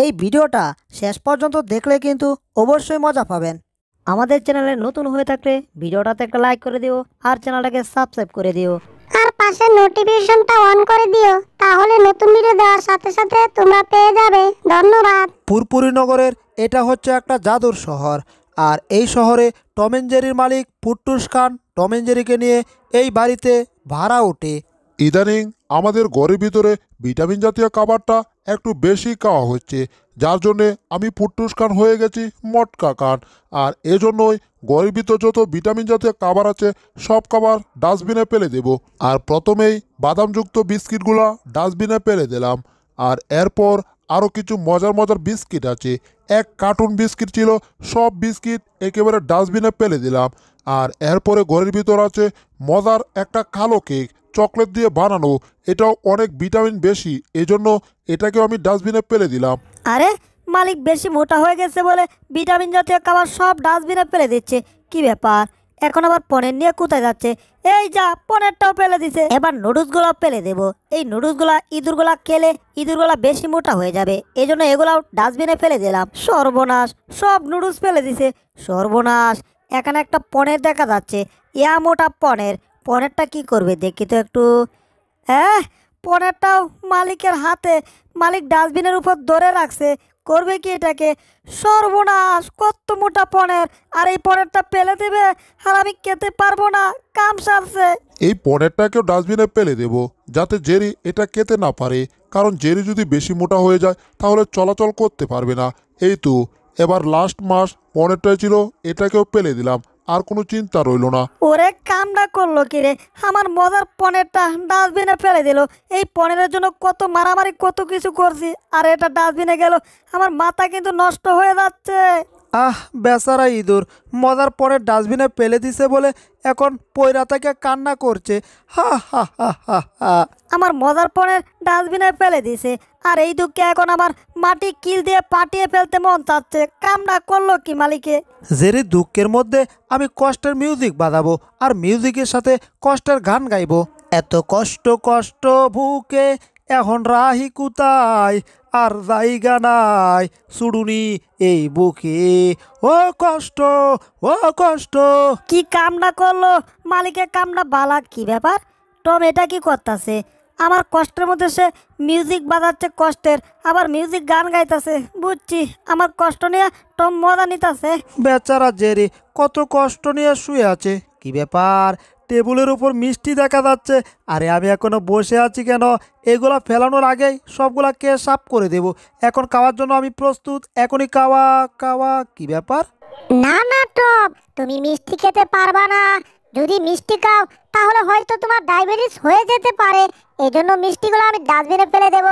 এই ভিডিওটা শেষ পর্যন্ত দেখলে কিন্তু অবশ্যই মজা পাবেন আমাদের চ্যানেলে নতুন হয়ে থাকলে ভিডিওটাতে একটা লাইক করে দিও আর চ্যানেলটাকে সাবস্ক্রাইব করে দিও আর পাশে নোটিফিকেশনটা অন করে দিও তাহলে নতুন ভিডিও দেওয়ার সাথে সাথে তোমরা পেয়ে যাবে ধন্যবাদ পুরপুরি নগরের এটা হচ্ছে একটা জাদুর শহর আর এই শহরে টমেনজেরির মালিক পুট্টুস খান টমেনজেরিকে নিয়ে এই বাড়িতে ভাড়া ওঠে ইদানিং আমাদের ঘরের ভিতরে ভিটামিন জাতীয় খাবারটা একটু বেশি খাওয়া হচ্ছে যার জন্যে আমি পুট্টুস হয়ে গেছি মটকা কান আর এজন্যই ঘরের ভিতর যত ভিটামিন জাতীয় খাবার আছে সব খাবার ডাস্টবিনে ফেলে দেব আর প্রথমেই বাদামযুক্ত বিস্কিটগুলো ডাস্টবিনে ফেলে দিলাম আর এরপর আরও কিছু মজার মজার বিস্কিট আছে এক কার্টুন বিস্কিট ছিল সব বিস্কিট একেবারে ডাস্টবিনে ফেলে দিলাম আর এরপরে ঘরের ভিতর আছে মজার একটা কালো কেক চকলেট দিয়ে বানানো এটাও অনেক ভিটামিন বেশি এজন্য এটাকেও আমি ডাস্টবিনে ফেলে দিলাম আরে মালিক বেশি মোটা হয়ে গেছে বলে ভিটামিন জাতীয় খাবার সব ডাস্টবিনে ফেলে দিচ্ছে কি ব্যাপার এখন আবার পনের নিয়ে কোথায় যাচ্ছে এই যা পনেরটাও ফেলে দিছে এবার নুডলসগুলো ফেলে দেব এই নুডলসগুলো ইঁদুরগুলা খেলে ইঁদুরগুলা বেশি মোটা হয়ে যাবে এই জন্য এগুলাও ডাস্টবিনে ফেলে দিলাম সর্বনাশ সব নুডলস ফেলে দিছে সর্বনাশ এখানে একটা পনের দেখা যাচ্ছে ইয়া মোটা পনের পরেরটা কি করবে দেখি তো একটু হ্যাঁ পরেরটাও মালিকের হাতে মালিক ডাস্টবিনের উপর ধরে রাখছে করবে কি এটাকে সর্বনাশ কত মোটা পনের আর এই পনেরটা পেলে দেবে আর আমি খেতে পারবো না কাম সারছে এই পনেরটাকেও ডাস্টবিনে পেলে দেব যাতে জেরি এটা খেতে না পারে কারণ জেরি যদি বেশি মোটা হয়ে যায় তাহলে চলাচল করতে পারবে না এই তো এবার লাস্ট মাস পনেরটাই ছিল এটাকেও পেলে দিলাম আর কোনো চিন্তা রইল না ওরে কামটা করলো কি রে আমার মজার পনেরটা ডাস্টবিনে ফেলে দিল এই পনেরের জন্য কত মারামারি কত কিছু করছি আর এটা ডাস্টবিনে গেল আমার মাথা কিন্তু নষ্ট হয়ে যাচ্ছে আহ বেচারা ইঁদুর মজার পরে ডাস্টবিনে ফেলে দিছে বলে এখন পয়রা থেকে কান্না করছে হা হা হা হা হা আমার মজার পরে ডাস্টবিনে ফেলে দিছে আর এই দুঃখে এখন আমার মাটি কিল দিয়ে পাটিয়ে ফেলতে মন চাচ্ছে কামনা করলো কি মালিকে জেরি দুঃখের মধ্যে আমি কষ্টের মিউজিক বাজাবো আর মিউজিকের সাথে কষ্টের গান গাইবো এত কষ্ট কষ্ট ভুকে এখন রাহি কুতায় আর জায়গা নাই চুড়ুনি এই বুকে ও কষ্ট ও কষ্ট কি কামনা করলো মালিকের কামনা বালা কি ব্যাপার টম এটা কি করতেছে আমার কষ্টের মধ্যে সে মিউজিক বাজাচ্ছে কষ্টের আবার মিউজিক গান গাইতেছে বুঝছি আমার কষ্ট নিয়ে টম মজা নিতেছে বেচারা জেরি কত কষ্ট নিয়ে শুয়ে আছে কি ব্যাপার টেবিলের উপর মিষ্টি দেখা যাচ্ছে আরে আমি এখনও বসে আছি কেন এগুলো ফেলানোর আগেই কে সাফ করে দেব এখন খাওয়ার জন্য আমি প্রস্তুত এখনই খাওয়া খাওয়া কি ব্যাপার না না টপ তুমি মিষ্টি খেতে পারবা না যদি মিষ্টি খাও তাহলে হয়তো তোমার ডায়াবেটিস হয়ে যেতে পারে এই জন্য মিষ্টিগুলো আমি ডাস্টবিনে ফেলে দেব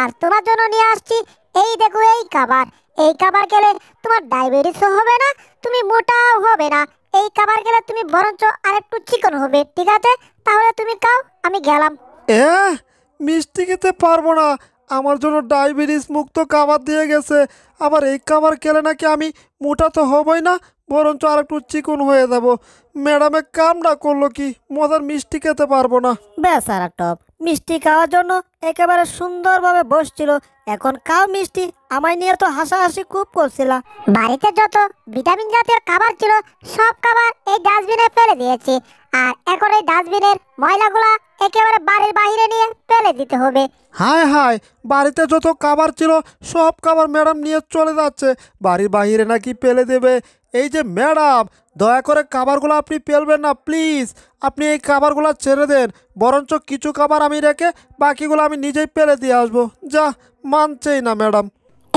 আর তোমার জন্য নিয়ে আসছি এই দেখো এই খাবার এই খাবার খেলে তোমার ডায়াবেটিসও হবে না তুমি মোটাও হবে না এই খাবার গেলে তুমি বরঞ্চ আর একটু চিকন হবে ঠিক আছে তাহলে তুমি খাও আমি গেলাম এ মিষ্টি খেতে পারবো না আমার জন্য ডায়াবেটিস মুক্ত খাবার দিয়ে গেছে আবার এই খাবার খেলে নাকি আমি মোটা তো হবই না বরঞ্চ আর একটু চিকন হয়ে যাব ম্যাডামে কামড়া করলো কি মজার মিষ্টি খেতে পারবো না বেশ আর টপ মিষ্টি খাওয়ার জন্য একেবারে সুন্দরভাবে বসছিল এখন কাও মিষ্টি আমায় নিয়ে তো হাসাহাসি খুব করছিল বাড়িতে যত ভিটামিন জাতীয় খাবার ছিল সব খাবার এই ডাস্টবিনে ফেলে দিয়েছি আর এখন এই ডাস্টবিনের ময়লাগুলা একেবারে বাড়ির বাইরে নিয়ে ফেলে দিতে হবে হায় হায় বাড়িতে যত খাবার ছিল সব খাবার ম্যাডাম নিয়ে চলে যাচ্ছে বাড়ির বাইরে নাকি ফেলে দেবে এই যে ম্যাডাম দয়া করে কাবারগুলো আপনি ফেলবেন না প্লিজ আপনি এই কাবারগুলো ছেড়ে দেন বরঞ্চ কিছু কাবার আমি রেখে বাকিগুলো আমি নিজেই ফেলে দিয়ে আসবো যা মানছেই না ম্যাডাম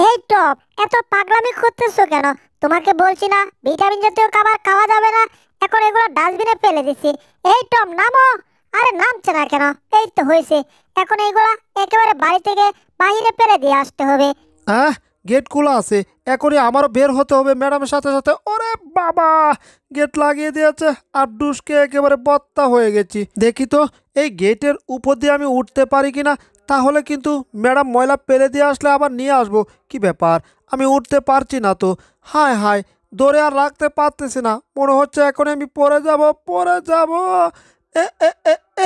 এই টপ এত পাগলামি করতেছো কেন তোমাকে বলছি না ভিটামিন জাতীয় খাবার খাওয়া যাবে না এখন এগুলো ডাস্টবিনে ফেলে দিছি এই টপ নামো আরে নামছে না কেন এই তো হয়েছে এখন এগুলো একেবারে বাড়ি থেকে বাহিরে ফেলে দিয়ে আসতে হবে আহ গেট খোলা আছে এখনই আমারও বের হতে হবে ম্যাডামের সাথে সাথে ওরে বাবা গেট লাগিয়ে দিয়েছে আর ডুসকে একেবারে বত্তা হয়ে গেছি দেখি তো এই গেটের উপর দিয়ে আমি উঠতে পারি কি না তাহলে কিন্তু ম্যাডাম ময়লা পেলে দিয়ে আসলে আবার নিয়ে আসবো কি ব্যাপার আমি উঠতে পারছি না তো হায় হায় দৌড়ে আর রাখতে পারতেছি না মনে হচ্ছে এখন আমি পরে যাব পরে যাব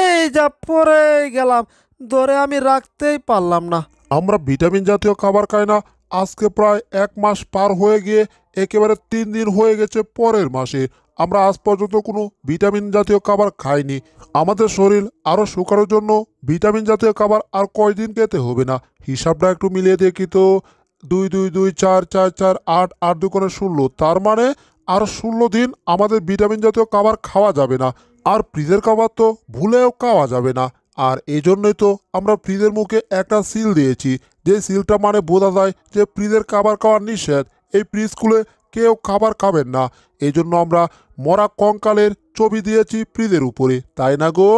এই যা পরে গেলাম দৌড়ে আমি রাখতেই পারলাম না আমরা ভিটামিন জাতীয় খাবার খাই না আজকে প্রায় এক মাস পার হয়ে গিয়ে একেবারে তিন দিন হয়ে গেছে পরের মাসে আমরা আজ পর্যন্ত কোনো ভিটামিন জাতীয় খাবার খাইনি আমাদের শরীর আরও শুকানোর জন্য ভিটামিন জাতীয় খাবার আর কয়দিন খেতে হবে না হিসাবটা একটু মিলিয়ে দেখি তো দুই দুই দুই চার চার চার আট আট করে ষোলো তার মানে আর ষোলো দিন আমাদের ভিটামিন জাতীয় খাবার খাওয়া যাবে না আর ফ্রিজের খাবার তো ভুলেও খাওয়া যাবে না আর এই জন্যই তো আমরা ফ্রিজের মুখে একটা সিল দিয়েছি যে সিলটা মানে বোঝা যায় যে ফ্রিজের খাবার খাওয়ার নিষেধ এই ফ্রিজ খুলে কেউ খাবার খাবেন না এই জন্য আমরা মরা কঙ্কালের ছবি দিয়েছি ফ্রিজের উপরে তাই না গো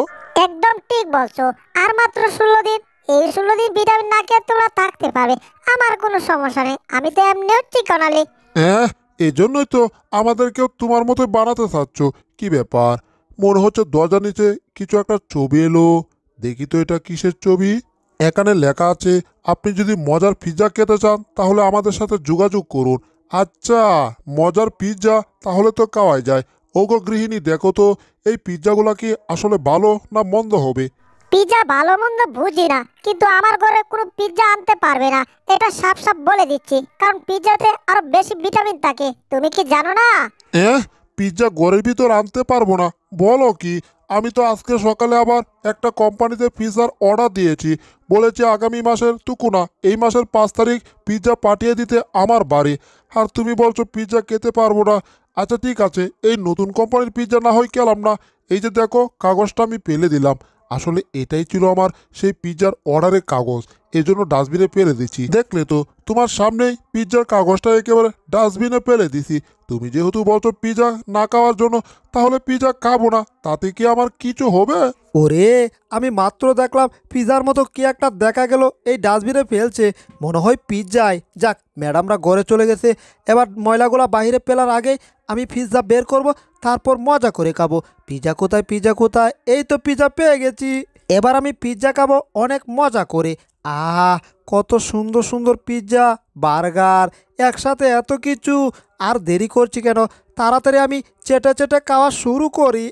একদম ঠিক বলছো আর মাত্র ষোলো দিন এই ষোলো দিন ভিটামিন না খেয়ে তোমরা থাকতে পারবে আমার কোনো সমস্যা নেই আমি তো এমনিও কনালি হ্যাঁ এজন্যই তো আমাদেরকেও তোমার মতো বানাতে চাচ্ছ কি ব্যাপার মনে হচ্ছে দরজার নিচে কিছু একটা ছবি এলো দেখি তো এটা কিসের ছবি এখানে লেখা আছে আপনি যদি মজার পিৎজা খেতে চান তাহলে আমাদের সাথে যোগাযোগ করুন আচ্ছা মজার পিৎজা তাহলে তো খাওয়াই যায় ওগো গৃহিণী দেখো তো এই পিৎজাগুলা কি আসলে ভালো না মন্দ হবে পিজ্জা ভালো মন্দ বুঝি না কিন্তু আমার ঘরে কোনো পিৎজা আনতে পারবে না এটা সাপ সাপ বলে দিচ্ছি কারণ পিৎজাতে আরো বেশি ভিটামিন থাকে তুমি কি জানো না এহ পিৎজা ঘরের ভিতর আনতে পারবো না বলো কি আমি তো আজকে সকালে আবার একটা কোম্পানিতে পিৎজার অর্ডার দিয়েছি বলেছে আগামী মাসের না এই মাসের পাঁচ তারিখ পিৎজা পাঠিয়ে দিতে আমার বাড়ি আর তুমি বলছো পিৎজা খেতে পারবো না আচ্ছা ঠিক আছে এই নতুন কোম্পানির পিৎজা না হয় কেলাম না এই যে দেখো কাগজটা আমি পেলে দিলাম আসলে এটাই ছিল আমার সেই পিৎজার অর্ডারের কাগজ এজন্য ডাস্টবিনে ফেলে দিচ্ছি দেখলে তো তোমার সামনেই পিৎজার কাগজটা একেবারে ডাস্টবিনে ফেলে দিছি তুমি যেহেতু বলছো পিৎজা না খাওয়ার জন্য তাহলে পিৎজা খাবো না তাতে কি আমার কিছু হবে ওরে আমি মাত্র দেখলাম পিৎজার মতো কি একটা দেখা গেল এই ডাস্টবিনে ফেলছে মনে হয় পিৎজায় যাক ম্যাডামরা ঘরে চলে গেছে এবার ময়লাগুলা বাহিরে ফেলার আগে আমি পিৎজা বের করব তারপর মজা করে খাবো পিজা কোথায় পিজা কোথায় এই তো পিজা পেয়ে গেছি এবার আমি পিৎজা খাবো অনেক মজা করে আহ কত সুন্দর সুন্দর পিৎজা বার্গার একসাথে এত কিছু আর দেরি করছি কেন তাড়াতাড়ি আমি চেটে চেটে খাওয়া শুরু করি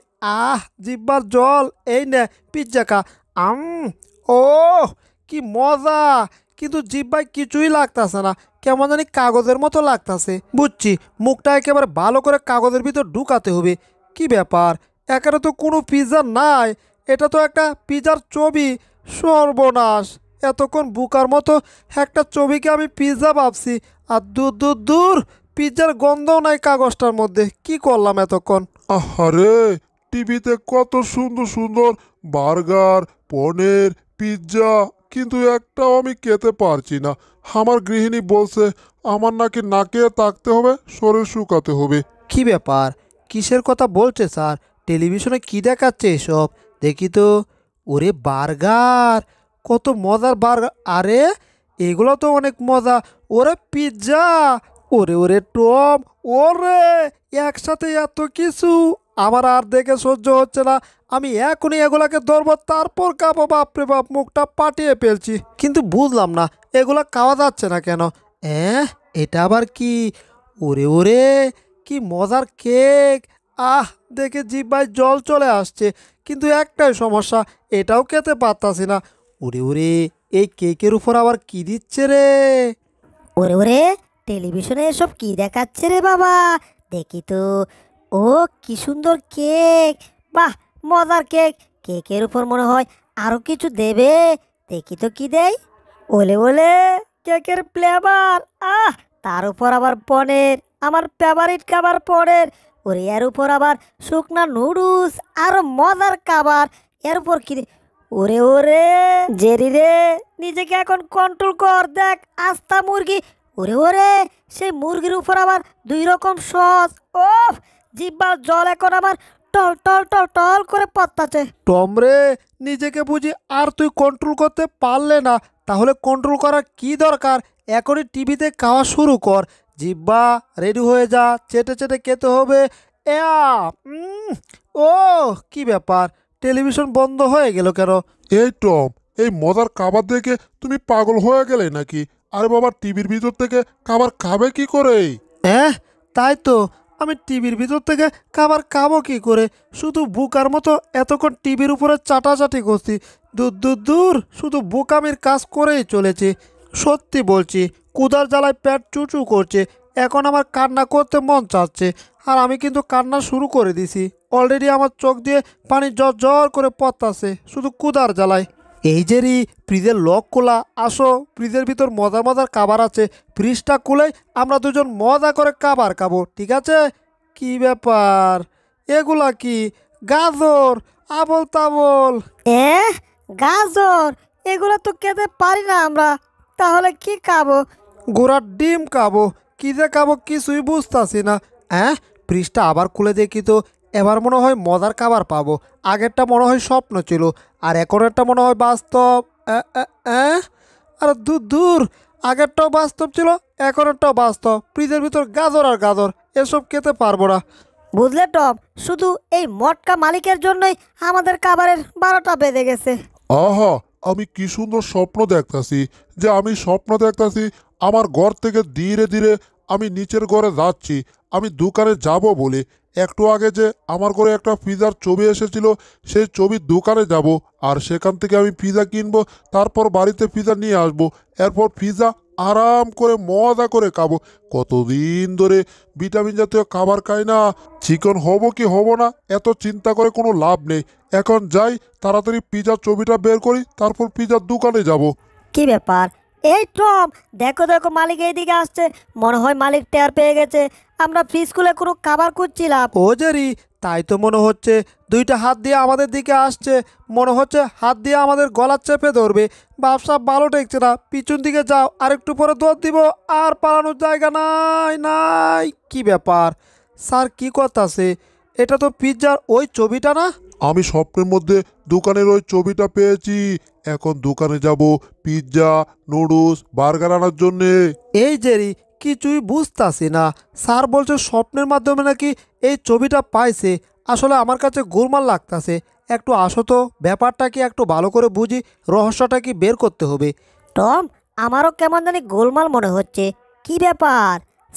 আহ জিব্বার জল এই নে পিৎজা খা আম ও কি মজা কিন্তু জিব্বায় কিছুই লাগতেছে না কেমন জানি কাগজের মতো লাগতাছে বুঝছি মুখটা একেবারে ভালো করে কাগজের ভিতর ঢুকাতে হবে কি ব্যাপার এখানে তো কোনো পিজা নাই এটা তো একটা পিজার ছবি সর্বনাশ এতক্ষণ বুকার মতো একটা ছবিকে আমি পিজা ভাবছি আর দূর দূর দূর পিজার গন্ধও নাই কাগজটার মধ্যে কি করলাম এতক্ষণ আহারে টিভিতে কত সুন্দর সুন্দর বার্গার পনির পিৎজা কিন্তু একটাও আমি খেতে পারছি না আমার গৃহিণী বলছে আমার নাকি নাকে তাকতে হবে শরীর শুকাতে হবে কি ব্যাপার কিসের কথা বলছে স্যার টেলিভিশনে কি দেখাচ্ছে এসব দেখি তো ওরে বার্গার কত মজার বার্গার আরে এগুলো তো অনেক মজা ওরে পিৎজা ওরে ওরে টম ওরে একসাথে এত কিছু আমার আর দেখে সহ্য হচ্ছে না আমি এখনই এগুলাকে ধরবো তারপর কাবো বাপরে বাপ মুখটা পাটিয়ে ফেলছি কিন্তু বুঝলাম না এগুলা খাওয়া যাচ্ছে না কেন হ্যাঁ এটা আবার কি ওরে ওরে কি মজার কেক আহ দেখে ভাই জল চলে আসছে কিন্তু একটাই সমস্যা এটাও খেতে পারতাছি না ওরে ওরে এই কেকের উপর আবার কি দিচ্ছে রে ওরে ওরে টেলিভিশনে এসব কি দেখাচ্ছে রে বাবা দেখি তো ও কি সুন্দর কেক বাহ মজার কেক কেকের উপর মনে হয় আরও কিছু দেবে দেখি তো কি দেয় ওলে ওলে কেকের ফ্লেভার আহ তার উপর আবার পনের আমার ফেভারিট খাবার পনের ওরে এর উপর আবার শুকনা নুডলস আর মজার খাবার এর উপর কি ওরে ওরে জেরি রে নিজেকে এখন কন্ট্রোল কর দেখ আস্তা মুরগি ওরে ওরে সেই মুরগির উপর আবার দুই রকম সস ওফ জিব্বার জল এখন আমার টল টল টল টল করে পড়তাছে টম রে নিজেকে বুঝি আর তুই কন্ট্রোল করতে পারলে না তাহলে কন্ট্রোল করার কি দরকার এখনই টিভিতে খাওয়া শুরু কর জিব্বা রেডি হয়ে যা চেটে চেটে খেতে হবে এয়া ও কি ব্যাপার টেলিভিশন বন্ধ হয়ে গেল কেন এই টম এই মজার খাবার দেখে তুমি পাগল হয়ে গেলে নাকি আরে বাবা টিভির ভিতর থেকে খাবার খাবে কি করে হ্যাঁ, তাই তো আমি টিভির ভিতর থেকে খাবার খাবো কী করে শুধু বুকার মতো এতক্ষণ টিভির উপরে চাটাচাটি করছি দূর দূর দূর শুধু বোকামির কাজ করেই চলেছি সত্যি বলছি কুদার জ্বালায় প্যাট চুচু করছে এখন আমার কান্না করতে মন চাচ্ছে আর আমি কিন্তু কান্না শুরু করে দিছি অলরেডি আমার চোখ দিয়ে পানি জ্বর জ্বর করে পথ আছে শুধু কুদার জ্বালায় এই যে রি ফ্রিজের লক কোলা আসো ফ্রিজের ভিতর মজা মজার খাবার আছে ফ্রিজটা খুলে আমরা দুজন মজা করে কাবার খাবো ঠিক আছে কি ব্যাপার এগুলা কি গাজর আবল তাবল এ গাজর এগুলো তো কেঁদে পারি না আমরা তাহলে কি খাবো গোড়ার ডিম খাবো কি যে খাবো কিছুই বুঝতাছি না হ্যাঁ ফ্রিজটা আবার খুলে দেখি তো এবার মনে হয় মজার খাবার পাবো আগেরটা মনে হয় স্বপ্ন ছিল আর এখনেরটা মনে হয় বাস্তব আর দূর দূর আগেরটাও বাস্তব ছিল এখনেরটাও বাস্তব ফ্রিজের ভিতর গাজর আর গাজর এসব খেতে পারবো না বুঝলে টপ শুধু এই মটকা মালিকের জন্যই আমাদের খাবারের বারোটা বেজে গেছে আহা আমি কি সুন্দর স্বপ্ন দেখতেছি যে আমি স্বপ্ন দেখতেছি আমার ঘর থেকে ধীরে ধীরে আমি নিচের ঘরে যাচ্ছি আমি দোকানে যাব বলে একটু আগে যে আমার করে একটা পিজার ছবি এসেছিল সেই ছবির দোকানে যাব আর সেখান থেকে আমি পিজা কিনবো তারপর বাড়িতে পিজা নিয়ে আসব। এরপর পিজা আরাম করে মজা করে খাবো কতদিন ধরে ভিটামিন জাতীয় খাবার খাই না চিকন হবো কি হব না এত চিন্তা করে কোনো লাভ নেই এখন যাই তাড়াতাড়ি পিজার ছবিটা বের করি তারপর পিজার দোকানে যাব। কি ব্যাপার এই টম দেখো দেখো মালিক এইদিকে আসছে মনে হয় মালিক টেয়ার পেয়ে গেছে আমরা ফ্রি স্কুলে কোনো খাবার খুঁজছিলাম ও জেরি তাই তো মনে হচ্ছে দুইটা হাত দিয়ে আমাদের দিকে আসছে মনে হচ্ছে হাত দিয়ে আমাদের গলা চেপে ধরবে ব্যবসা ভালো টেকছে না পিছন দিকে যাও আর একটু পরে দৌড় দিব আর পালানোর জায়গা নাই নাই কি ব্যাপার স্যার কি করতাছে এটা তো পিৎজার ওই ছবিটা না আমি স্বপ্নের মধ্যে দোকানের ওই ছবিটা পেয়েছি এখন দোকানে যাব পিৎজা নুডলস বার্গার আনার জন্যে এই জেরি কিছুই বুঝতাছি না স্যার বলছে স্বপ্নের মাধ্যমে নাকি এই ছবিটা পাইছে আসলে আমার কাছে গোলমাল লাগতাছে একটু আসো তো ব্যাপারটা কি একটু ভালো করে বুঝি রহস্যটা কি বের করতে হবে টম আমারও কেমন জানি গোলমাল মনে হচ্ছে কি ব্যাপার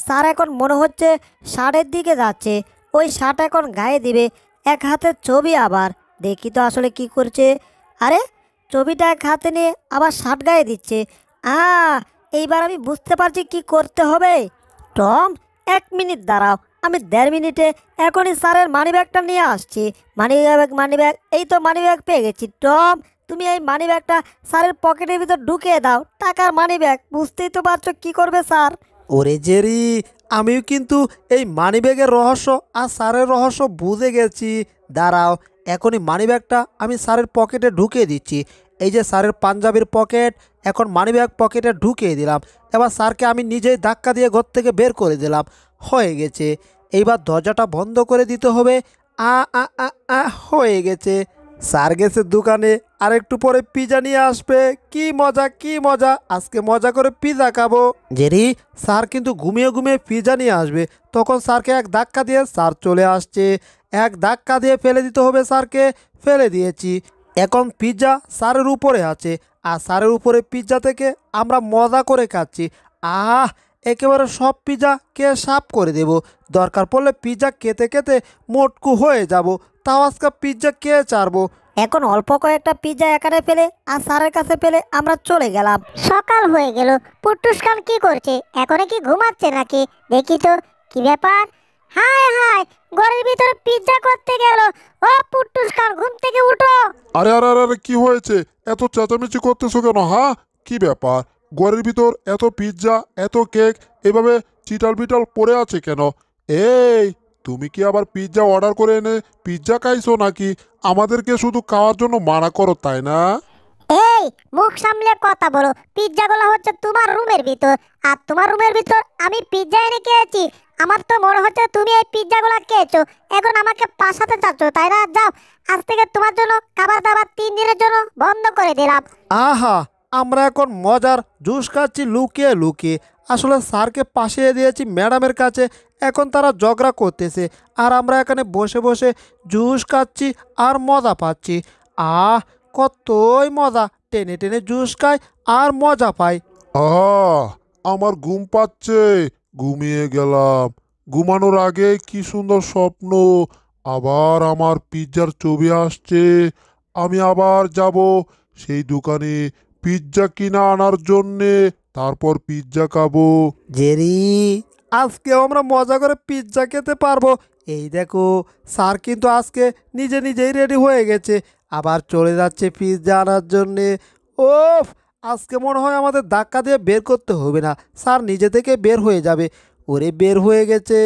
স্যার এখন মনে হচ্ছে শার্টের দিকে যাচ্ছে ওই শার্ট এখন গায়ে দিবে এক হাতে ছবি আবার দেখি তো আসলে কি করছে আরে ছবিটা এক হাতে নিয়ে আবার শার্ট গায়ে দিচ্ছে আ এইবার আমি বুঝতে পারছি কি করতে হবে টম এক মিনিট দাঁড়াও আমি দেড় মিনিটে এখনই স্যারের মানি ব্যাগটা নিয়ে আসছি মানি ব্যাগ মানি ব্যাগ এই তো মানি ব্যাগ পেয়ে গেছি টম তুমি এই মানি ব্যাগটা স্যারের পকেটের ভিতর ঢুকিয়ে দাও টাকার মানি ব্যাগ বুঝতেই তো পারছো কি করবে স্যার ওরে জেরি আমিও কিন্তু এই মানি ব্যাগের রহস্য আর স্যারের রহস্য বুঝে গেছি দাঁড়াও এখনই মানি ব্যাগটা আমি স্যারের পকেটে ঢুকিয়ে দিচ্ছি এই যে স্যারের পাঞ্জাবির পকেট এখন মানিব্যাগ পকেটে ঢুকিয়ে দিলাম এবার স্যারকে আমি নিজেই ধাক্কা দিয়ে ঘর থেকে বের করে দিলাম হয়ে গেছে এইবার দরজাটা বন্ধ করে দিতে হবে আ আ আ আ হয়ে গেছে স্যার গেছে দোকানে আর একটু পরে পিজা নিয়ে আসবে কি মজা কি মজা আজকে মজা করে পিজা খাবো জেরি স্যার কিন্তু ঘুমিয়ে ঘুমিয়ে পিজা নিয়ে আসবে তখন স্যারকে এক ধাক্কা দিয়ে স্যার চলে আসছে এক ধাক্কা দিয়ে ফেলে দিতে হবে স্যারকে ফেলে দিয়েছি এখন পিৎজা সারের উপরে আছে আর সারের উপরে পিৎজা থেকে আমরা মজা করে খাচ্ছি আহ একেবারে সব পিৎজা কে সাফ করে দেব দরকার পড়লে পিৎজা খেতে খেতে মোটকু হয়ে যাব তাও আজকে পিৎজা কে চারবো এখন অল্প কয়েকটা পিৎজা এখানে পেলে আর স্যারের কাছে পেলে আমরা চলে গেলাম সকাল হয়ে গেল পুটুস কি করছে এখন কি ঘুমাচ্ছে নাকি দেখি তো কি ব্যাপার হায় হায় ঘরের ভিতরে পিজ্জা করতে গেল ও পুট্টুস ঘুম থেকে উঠো আরে আরে আরে আরে কি হয়েছে এত চেঁচামেচি করতেছো কেন হ্যাঁ কি ব্যাপার ঘরের ভিতর এত পিৎজা এত কেক এভাবে চিটাল বিটাল পড়ে আছে কেন এই তুমি কি আবার পিৎজা অর্ডার করে এনে পিৎজা খাইছো নাকি আমাদেরকে শুধু খাওয়ার জন্য মানা করো তাই না এই মুখ সামলে কথা বলো পিৎজাগুলো হচ্ছে তোমার রুমের ভিতর আর তোমার রুমের ভিতর আমি পিৎজা এনে খেয়েছি আমার তো মনে হচ্ছে তুমি এই পিৎজাগুলো খেয়েছো এখন আমাকে পাশাতে চাচ্ছ তাই না যাও আজ থেকে তোমার জন্য খাবার দাবার তিন দিনের জন্য বন্ধ করে দিলাম আহা আমরা এখন মজার জুস খাচ্ছি লুকিয়ে লুকিয়ে আসলে স্যারকে পাশিয়ে দিয়েছি ম্যাডামের কাছে এখন তারা ঝগড়া করতেছে আর আমরা এখানে বসে বসে জুস খাচ্ছি আর মজা পাচ্ছি আহ কতই মজা টেনে টেনে জুস খাই আর মজা পাই আহ আমার ঘুম পাচ্ছে ঘুমিয়ে গেলাম ঘুমানোর আগে কি সুন্দর স্বপ্ন আবার আমার পিৎজার ছবি আসছে আমি আবার যাব সেই দোকানে পিৎজা কিনে আনার জন্যে তারপর পিৎজা খাবো জেরি আজকে আমরা মজা করে পিৎজা খেতে পারবো এই দেখো স্যার কিন্তু আজকে নিজে নিজেই রেডি হয়ে গেছে আবার চলে যাচ্ছে পিৎজা আনার জন্যে ওফ আজকে মনে হয় আমাদের ধাক্কা দিয়ে বের করতে হবে না স্যার নিজে থেকে বের হয়ে যাবে ওরে বের হয়ে গেছে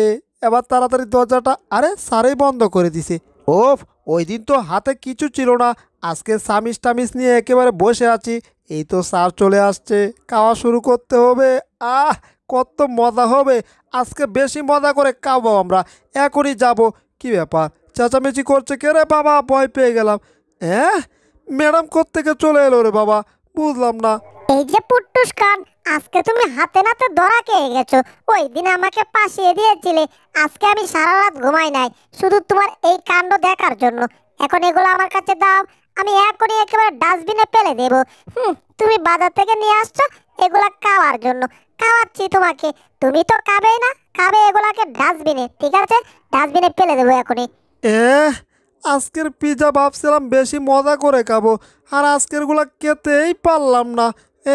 এবার তাড়াতাড়ি দরজাটা আরে স্যারেই বন্ধ করে দিছে ওফ ওই দিন তো হাতে কিছু ছিল না আজকে সামিস টামিস নিয়ে একেবারে বসে আছি এই তো স্যার চলে আসছে খাওয়া শুরু করতে হবে আহ কত মজা হবে আজকে বেশি মজা করে খাবো আমরা এখনই যাব কি ব্যাপার চেঁচামেচি করছে কে রে বাবা ভয় পেয়ে গেলাম হ্যাঁ ম্যাডাম কোথেকে চলে এলো রে বাবা বুঝলাম না এই যে পুট্টুস খান আজকে তুমি হাতে নাতে ধরা খেয়ে গেছো ওই দিন আমাকে পাশিয়ে দিয়েছিলে আজকে আমি সারা রাত ঘুমাই নাই শুধু তোমার এই কাণ্ড দেখার জন্য এখন এগুলো আমার কাছে দাও আমি এখনই একেবারে ডাস্টবিনে ফেলে দেব হুম তুমি বাজার থেকে নিয়ে আসছো এগুলা খাওয়ার জন্য খাওয়াচ্ছি তোমাকে তুমি তো খাবেই না খাবে এগুলাকে ডাস্টবিনে ঠিক আছে ডাস্টবিনে ফেলে দেবো এখনই এ আজকের পিজা ভাবছিলাম বেশি মজা করে খাবো আর আজকেরগুলো খেতেই পারলাম না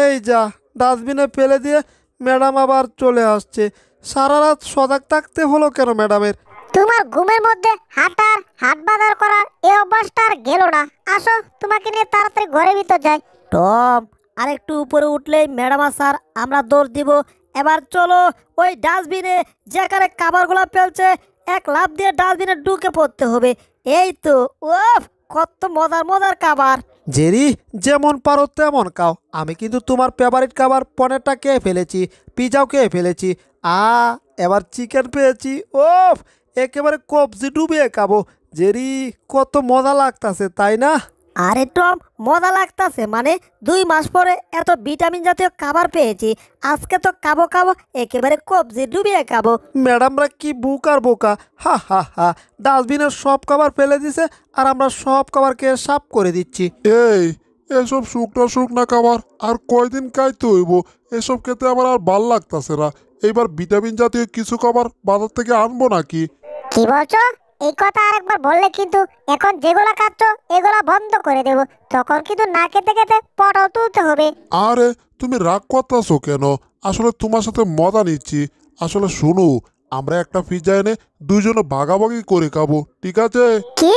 এই যা ডাস্টবিনে ফেলে দিয়ে ম্যাডাম আবার চলে আসছে সারা রাত সজাগ থাকতে হলো কেন ম্যাডামের তোমার ঘুমের মধ্যে হাঁটার হাট বাজার করার এ অভ্যাসটা আর গেল না আসো তোমাকে নিয়ে তাড়াতাড়ি ঘরে ভিতর যাই টম আর একটু উপরে উঠলেই ম্যাডাম স্যার আমরা দৌড় দিব এবার চলো ওই ডাস্টবিনে যেখানে খাবারগুলো ফেলছে এক লাভ দিয়ে দিনে ঢুকে পড়তে হবে এই তো ওফ কত মজার মজার খাবার জেরি যেমন পারো তেমন খাও আমি কিন্তু তোমার ফেভারিট খাবার পনেরটা খেয়ে ফেলেছি পিজাও খেয়ে ফেলেছি আ এবার চিকেন পেয়েছি ওফ একেবারে কবজি ডুবিয়ে খাবো জেরি কত মজা লাগতাছে তাই না আরে একটু মজা লাগতাছে মানে দুই মাস পরে এত ভিটামিন জাতীয় খাবার পেয়েছি আজকে তো খাবো খাবো একেবারে কবজি ডুবিয়ে খাবো ম্যাডামরা কি বুকার বোকা হা হা হা ডাস্টবিনের সব খাবার ফেলে দিছে আর আমরা সব খাবারকে সাফ করে দিচ্ছি এই এসব শুকনা শুকনা খাবার আর কয়দিন খাইতে হইব এসব খেতে আমার আর ভাল লাগতাছে না এইবার ভিটামিন জাতীয় কিছু খাবার বাজার থেকে আনবো নাকি কি বলছো এই কথা আরেকবার বললে কিন্তু এখন যেগুলো কাটছো এগুলো বন্ধ করে দেব তখন কিন্তু না খেতে খেতে পটাও তুলতে হবে আরে তুমি রাগ করতেছো কেন আসলে তোমার সাথে মজা নিচ্ছি আসলে শুনো আমরা একটা পিজ্জা এনে দুজনে ভাগাভাগি করে খাবো ঠিক আছে কি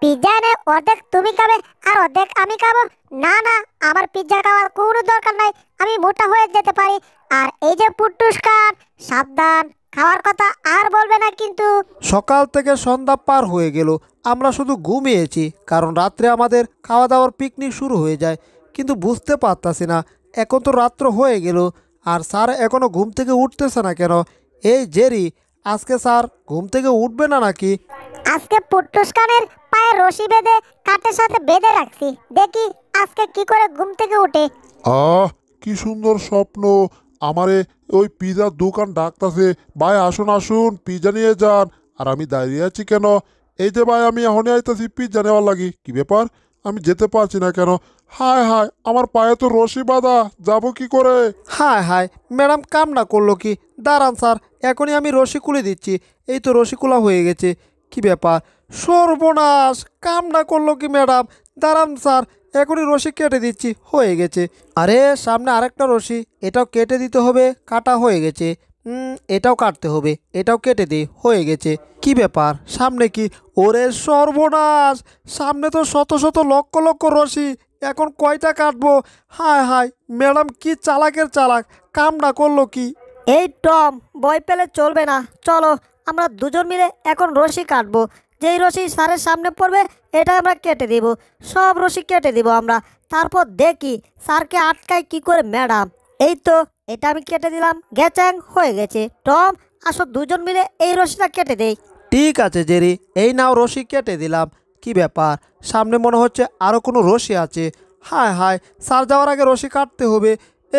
পিজ্জা এনে অর্ধেক তুমি খাবে আর অর্ধেক আমি খাবো না না আমার পিজ্জা খাওয়ার কোনো দরকার নাই আমি মোটা হয়ে যেতে পারি আর এই যে পুট্টুস খান সাবধান খাওয়ার কথা আর বলবে না কিন্তু সকাল থেকে সন্ধ্যা পার হয়ে গেল আমরা শুধু ঘুমিয়েছি কারণ রাত্রে আমাদের খাওয়া দাওয়ার পিকনিক শুরু হয়ে যায় কিন্তু বুঝতে পারতাছি না এখন তো রাত্র হয়ে গেল আর স্যার এখনও ঘুম থেকে উঠতেছে না কেন এই জেরি আজকে স্যার ঘুম থেকে উঠবে না নাকি আজকে পুটুস্কানের পায়ে রশি বেঁধে কাঠের সাথে বেঁধে রাখছি দেখি আজকে কি করে ঘুম থেকে উঠে আহ কি সুন্দর স্বপ্ন আমারে ওই পিজার দোকান ডাকতেছে ভাই আসুন আসুন পিজা নিয়ে যান আর আমি দাঁড়িয়ে আছি কেন এই যে ভাই আমি এখনই আইতাছি পিজা নেওয়ার লাগি কি ব্যাপার আমি যেতে পারছি না কেন হায় হায় আমার পায়ে তো রশি বাঁধা যাবো কি করে হায় হায় ম্যাডাম কাম না করলো কি দাঁড়ান স্যার এখনই আমি রশি খুলে দিচ্ছি এই তো রশি হয়ে গেছে কি ব্যাপার সর্বনাশ কাম না করলো কি ম্যাডাম দাঁড়ান স্যার এখনই রশি কেটে দিচ্ছি হয়ে গেছে আরে সামনে আরেকটা রশি এটাও কেটে দিতে হবে কাটা হয়ে গেছে এটাও কাটতে হবে এটাও কেটে দিই হয়ে গেছে কি ব্যাপার সামনে কি ওরে সর্বনাশ সামনে তো শত শত লক্ষ লক্ষ রশি এখন কয়টা কাটবো হায় হায় ম্যাডাম কি চালাকের চালাক কামটা করলো কি এই টম বই পেলে চলবে না চলো আমরা দুজন মিলে এখন রশি কাটবো যেই রশি সারের সামনে পড়বে এটা আমরা কেটে দিব সব রশি কেটে দিব আমরা তারপর দেখি স্যারকে আটকায় কি করে ম্যাডাম এই তো এটা আমি কেটে দিলাম গেচ্যাং হয়ে গেছে টম আসো দুজন মিলে এই রশিটা কেটে দেই ঠিক আছে জেরি এই নাও রশি কেটে দিলাম কি ব্যাপার সামনে মনে হচ্ছে আরও কোনো রশি আছে হায় হায় সার যাওয়ার আগে রশি কাটতে হবে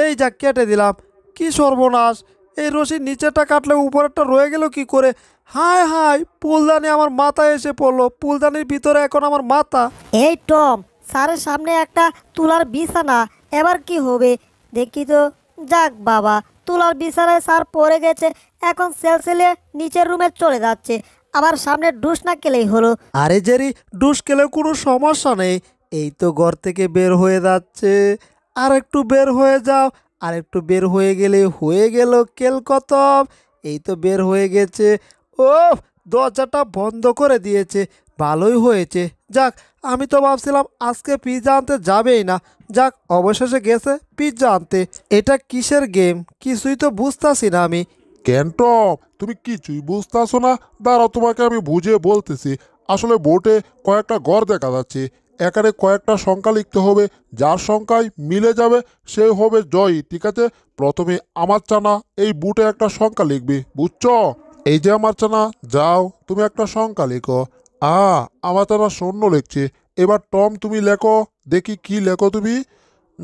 এই যা কেটে দিলাম কি সর্বনাশ এই রশির নিচেটা কাটলে উপরেরটা রয়ে গেল কি করে হায় হায় পুলদানি আমার মাথা এসে পড়লো পুলদানির ভিতরে এখন আমার মাথা এই টম স্যারের সামনে একটা তুলার বিছানা এবার কি হবে দেখি তো যাক বাবা তুলার বিছানায় স্যার পড়ে গেছে এখন সেলসেলে নিচের রুমে চলে যাচ্ছে আবার সামনে ডুস না কেলেই হলো আরে জেরি ডুস কেলেও কোনো সমস্যা নেই এই তো ঘর থেকে বের হয়ে যাচ্ছে আর একটু বের হয়ে যাও আর একটু বের হয়ে গেলে হয়ে গেল কেলকতম এই তো বের হয়ে গেছে ও দরজাটা বন্ধ করে দিয়েছে ভালোই হয়েছে যাক আমি তো ভাবছিলাম আজকে পিৎজা আনতে যাবেই না যাক অবশেষে গেছে পিৎজা আনতে এটা কিসের গেম কিছুই তো বুঝতেছি না আমি ক্যান্ট তুমি কিছুই বুঝতেছো না দাঁড়াও তোমাকে আমি বুঝে বলতেছি আসলে বোটে কয়েকটা গড় দেখা যাচ্ছে এখানে কয়েকটা সংখ্যা লিখতে হবে যার সংখ্যায় মিলে যাবে সে হবে জয় ঠিক আছে প্রথমে আমার চানা এই বুটে একটা সংখ্যা লিখবে বুঝছ এই যে আমার চানা যাও তুমি একটা সংখ্যা লেখো আ আমার চানা শূন্য লিখছে এবার টম তুমি লেখো দেখি কি লেখো তুমি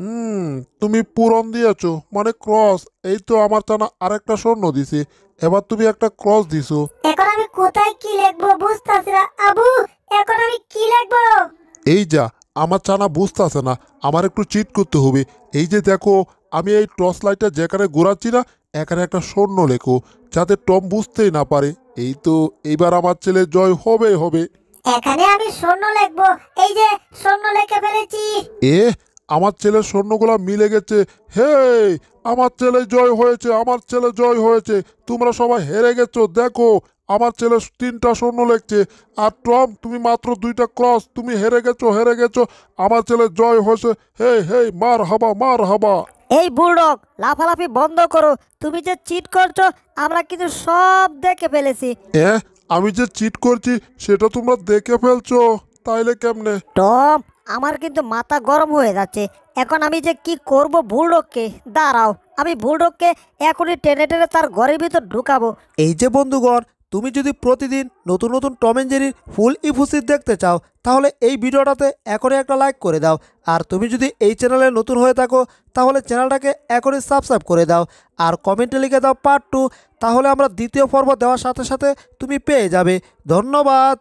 হুম তুমি পূরণ দিয়েছ মানে ক্রস এই তো আমার চানা আরেকটা শূন্য দিছে এবার তুমি একটা ক্রস দিছ এখন আমি কোথায় কি বুঝতাছি না আবু এখন আমি কি এই যা আমার চানা বুঝতেছে না আমার একটু চিট করতে হবে এই যে দেখো আমি এই টর্চ লাইটটা যেখানে ঘোরাচ্ছি না একার একটা স্বর্ণ লেখো যাতে টম বুঝতেই না পারে এই তো এইবার আমার ছেলে জয় হবে হবে এখানে আমি স্বর্ণ লেখবো এই যে স্বর্ণ লেখে ফেলেছি এ আমার ছেলের স্বর্ণগুলো মিলে গেছে হে আমার ছেলে জয় হয়েছে আমার ছেলে জয় হয়েছে তোমরা সবাই হেরে গেছো দেখো আমার ছেলে তিনটা স্বর্ণ লেখছে আর টম তুমি মাত্র দুইটা ক্রস তুমি হেরে গেছো হেরে গেছো আমার ছেলে জয় হয়েছে হে হে মার হাবা মার হাবা এই বুড়ক লাফালাফি বন্ধ করো তুমি যে চিট করছো আমরা কিন্তু সব দেখে ফেলেছি আমি যে চিট করছি সেটা তোমরা দেখে ফেলছো তাইলে কেমনে টম আমার কিন্তু মাথা গরম হয়ে যাচ্ছে এখন আমি যে কি করব বুলডগকে দাঁড়াও আমি বুলডগকে এখনই টেনে টেনে তার ঘরের ভিতর ঢুকাবো এই যে বন্ধুগণ তুমি যদি প্রতিদিন নতুন নতুন টম অ্যান্ড জেরির ফুল ইফুসির দেখতে চাও তাহলে এই ভিডিওটাতে এখনই একটা লাইক করে দাও আর তুমি যদি এই চ্যানেলে নতুন হয়ে থাকো তাহলে চ্যানেলটাকে এখনই সাবস্ক্রাইব করে দাও আর কমেন্টে লিখে দাও পার্ট টু তাহলে আমরা দ্বিতীয় পর্ব দেওয়ার সাথে সাথে তুমি পেয়ে যাবে ধন্যবাদ